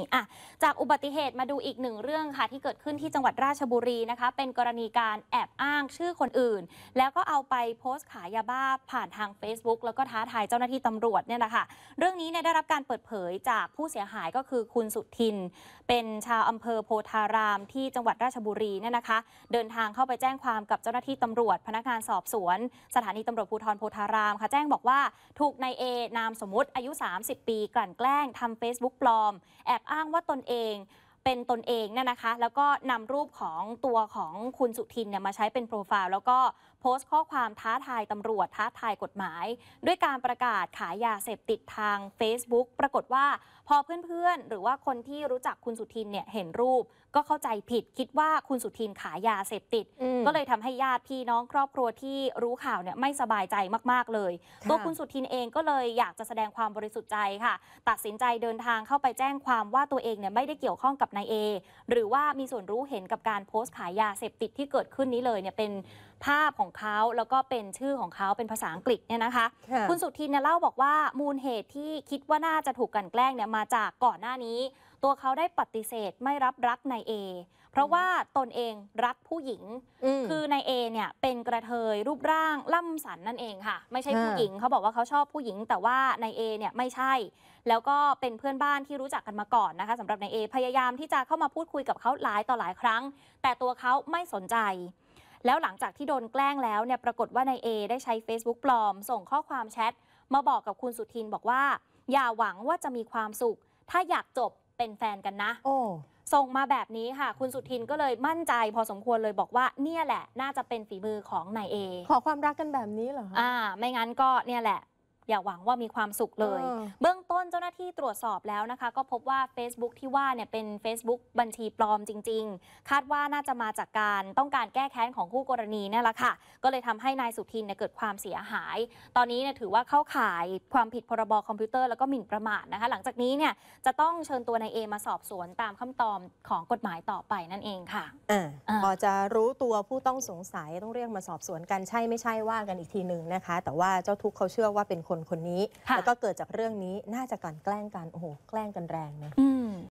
ี้อ่ะจากอุบัติเหตุมาดูอีกหนึ่งเรื่องค่ะที่เกิดขึ้นที่จังหวัดราชบุรีนะคะเป็นกรณีการแอบอ้างชื่อคนอื่น แล้วก็เอาไปโพสต์ขายยาบ้าผ่านทาง Facebook แล้วก็ท้าทายเจ้าหน้าที่ตำรวจเนี่ยนะคะเรื่องนี้เนี่ยได้รับการเปิดเผยจากผู้เสียหายก็คือคุณสุทิน เป็นชาวอำเภอโพธารามที่จังหวัดราชบุรีเนี่ยนะคะเดินทางเข้าไปแจ้งความกับเจ้าหน้าที่ตำรวจ พนักงานสอบสวน สถานีตำรวจภูธรโพธาราม ค่ะแจ้งบอกว่าถูกนายเอนามสมมติอายุ 30 ปีกลั่นแกล้งทำ Facebook ปลอมแอบอ้างว่าตนเองเป็นตนเองนั่นะคะแล้วก็นำรูปของตัวของคุณสุทินเนี่ยมาใช้เป็นโปรไฟล์แล้วก็โพสต์ข้อความท้าทายตำรวจท้าทายกฎหมาย ด้วยการประกาศขายยาเสพติดทาง Facebook ปรากฏว่าพอเพื่อน ๆ หรือว่าคนที่รู้จักคุณสุทินเนี่ยเห็นรูป ก็เข้าใจผิดคิดว่าคุณสุทินขายยาเสพติด ก็เลยทำให้ญาติพี่น้องครอบครัวที่รู้ข่าวเนี่ยไม่สบายใจมาก ๆเลยตัวคุณสุทินเองก็เลยอยากจะแสดงความบริสุทธิ์ใจค่ะ ตัดสินใจเดินทางเข้าไปแจ้งความว่าตัวเองเนี่ยไม่ได้เกี่ยวข้องกับับนายเอหรือว่ามีส่วนรู้เห็นกับการโพสต์ขายยาเสพติดที่เกิดขึ้นนี้เลยเนี่ยเป็นภาพของเขาแล้วก็เป็นชื่อของเขาเป็นภาษาอังกฤษเนี่ยนะคะ คุณสุทินเนี่ยเล่าบอกว่ามูลเหตุที่คิดว่าน่าจะถูกกันแกล้งเนี่ยมาจากก่อนหน้านี้ ตัวเขาได้ปฏิเสธไม่รับรักนายเอเพราะว่าตนเองรักผู้หญิงคือนายเอเนี่ยเป็นกระเทยรูปร่างล่ำสันนั่นเองค่ะไม่ใช่ผู้หญิงเขาบอกว่าเขาชอบผู้หญิง แต่ว่านายเอเนี่ยไม่ใช่แล้วก็เป็นเพื่อนบ้านที่รู้จักกันมาก่อนนะคะสำหรับนายเอ พยายามที่จะเข้ามาพูดคุยกับเขาหลายต่อหลายครั้ง แต่ตัวเขาไม่สนใจแล้วหลังจากที่โดนแกล้งแล้วเนี่ย ปรากฏว่านายเอได้ใช้ Facebook ปลอมส่งข้อความแชทมาบอกกับคุณสุทินบอกว่า อย่าหวังว่าจะมีความสุข ถ้าอยากจบเป็นแฟนกันนะ โอ้ส่งมาแบบนี้ค่ะ คุณสุทินก็เลยมั่นใจพอสมควรเลยบอกว่าเนี่ยแหละน่าจะเป็นฝีมือของนายเอขอความรักกันแบบนี้เหรออ่า ไม่งั้นก็เนี่ยแหละ อย่าหวังว่ามีความสุขเลยเเบื้องต้นจ้าหน้าที่ตรวจสอบแล้วนะคะ ก็พบว่า Facebook ที่ว่าเนี่ยเป็น Facebook บัญชีปลอมจริง ๆ คาดว่าน่าจะมาจากการต้องการแก้แค้นของคู่กรณีนี่แหละค่ะ ก็เลยทำให้นายสุทินเนี่ยเกิดความเสียหาย ตอนนี้เนี่ยถือว่าเข้าข่ายความผิดพรบคอมพิวเตอร์แล้วก็หมิ่นประมาทนะคะ หลังจากนี้เนี่ยจะต้องเชิญตัวนายเอมาสอบสวนตามขั้นตอนของกฎหมายต่อไปนั่นเองค่ะอพอจะรู้ตัวผู้ต้องสงสัยต้องเรียกมาสอบสวนกันใช่ไม่ใช่ว่ากันอีกทีหนึ่งนะคะ แต่ว่าเจ้าทุกเขาเชื่อว่าเป็นคนคนนี้แล้วก็เกิดจากเรื่องนี้น่าจะกลการแกล้งกัน โอ้โห แกล้งกันแรงนะ